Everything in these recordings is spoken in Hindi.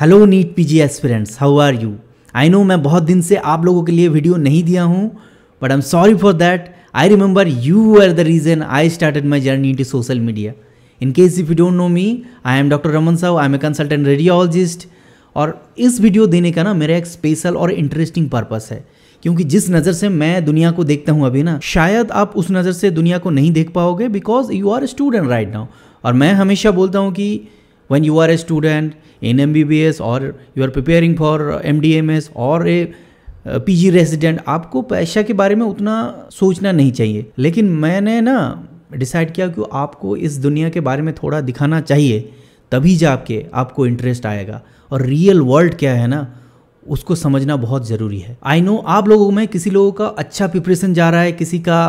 hello NEET PG aspirants how are you I know मैं बहुत दिन से आप लोगों के लिए वीडियो नहीं दिया हूँ but I am sorry for that I remember you are the reason I started my journey to social media in case if you don't know me I am doctor Raman Sahu I am a consultant radiologist और इस वीडियो देने का ना मेरा एक स्पेशल और इंटरेस्टिंग पर्पस है क्योंकि जिस नज़र से मैं दुनिया को देखता हूँ अभी ना शायद आप उस नज़र से दुनिया को नहीं देख पाओगे because you are student right now और मैं हमेशा बोलता हूँ कि when you are a student in MBBS or you are preparing for uh, MDMS or a जी uh, रेजिडेंट आपको पैसा के बारे में उतना सोचना नहीं चाहिए लेकिन मैंने ना डिसाइड किया कि आपको इस दुनिया के बारे में थोड़ा दिखाना चाहिए तभी जा आपके आपको इंटरेस्ट आएगा और रियल वर्ल्ड क्या है ना उसको समझना बहुत ज़रूरी है आई नो आप लोगों में किसी लोगों का अच्छा प्रिपरेशन जा रहा है किसी का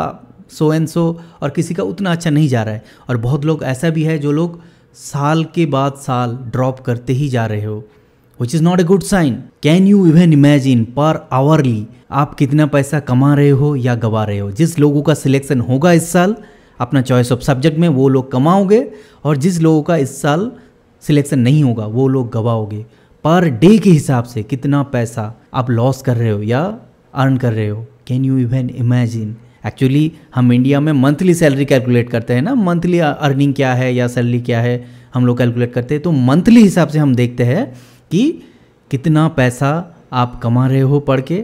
सो एंड सो और किसी का उतना अच्छा नहीं जा रहा है और बहुत लोग ऐसा भी है जो लोग साल के बाद साल ड्रॉप करते ही जा रहे हो which is not a good sign can you even imagine per hourly आप कितना पैसा कमा रहे हो या गवा रहे हो जिस लोगों का सिलेक्शन होगा इस साल अपना चॉइस ऑफ सब्जेक्ट में वो लोग कमाओगे और जिस लोगों का इस साल सिलेक्शन नहीं होगा वो लोग गवाओगे पर डे के हिसाब से कितना पैसा आप लॉस कर रहे हो या अर्न कर रहे हो can you even imagine actually हम इंडिया में मंथली सैलरी कैलकुलेट करते हैं ना मंथली अर्निंग क्या है या सैलरी क्या है हम लोग कैलकुलेट करते हैं तो मंथली हिसाब से हम देखते हैं कि कितना पैसा आप कमा रहे हो पढ़ के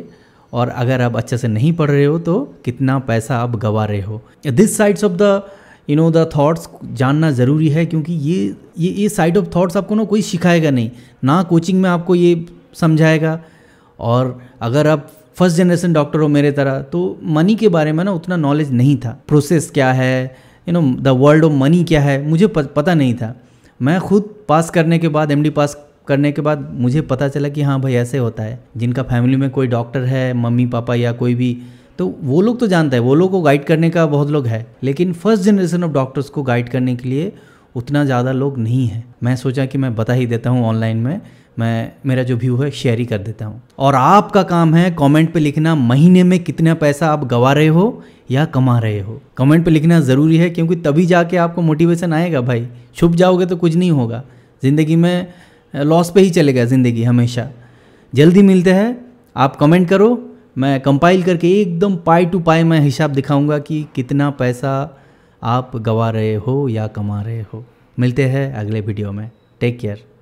और अगर आप अच्छे से नहीं पढ़ रहे हो तो कितना पैसा आप गवा रहे हो this sides of the you know the thoughts जानना ज़रूरी है क्योंकि ये ये ये साइड ऑफ थाट्स आपको ना कोई सिखाएगा नहीं ना कोचिंग में आपको ये समझाएगा और अगर आप फर्स्ट जनरेशन डॉक्टर हो मेरे तरह तो मनी के बारे में ना उतना नॉलेज नहीं था प्रोसेस क्या है you know the world of money क्या है मुझे पता नहीं था मैं खुद पास करने के बाद एमडी पास करने के बाद मुझे पता चला कि हाँ भाई ऐसे होता है जिनका फैमिली में कोई डॉक्टर है मम्मी पापा या कोई भी तो वो लोग तो जानता है वो लोग को गाइड करने का बहुत लोग है लेकिन फर्स्ट जनरेशन ऑफ डॉक्टर्स को गाइड करने के लिए उतना ज़्यादा लोग नहीं है मैं सोचा कि मैं बता ही देता हूँ ऑनलाइन में मैं मेरा जो व्यू है शेयर ही कर देता हूँ और आपका काम है कमेंट पे लिखना महीने में कितना पैसा आप गवा रहे हो या कमा रहे हो कमेंट पे लिखना ज़रूरी है क्योंकि तभी जाके आपको मोटिवेशन आएगा भाई छुप जाओगे तो कुछ नहीं होगा ज़िंदगी में लॉस पे ही चलेगा ज़िंदगी हमेशा जल्दी मिलते हैं आप कमेंट करो मैं कंपाइल करके एकदम पाई टू पाई मैं हिसाब दिखाऊंगा कि कितना पैसा आप गवा रहे हो या कमा रहे हो मिलते हैं अगले वीडियो में टेक केयर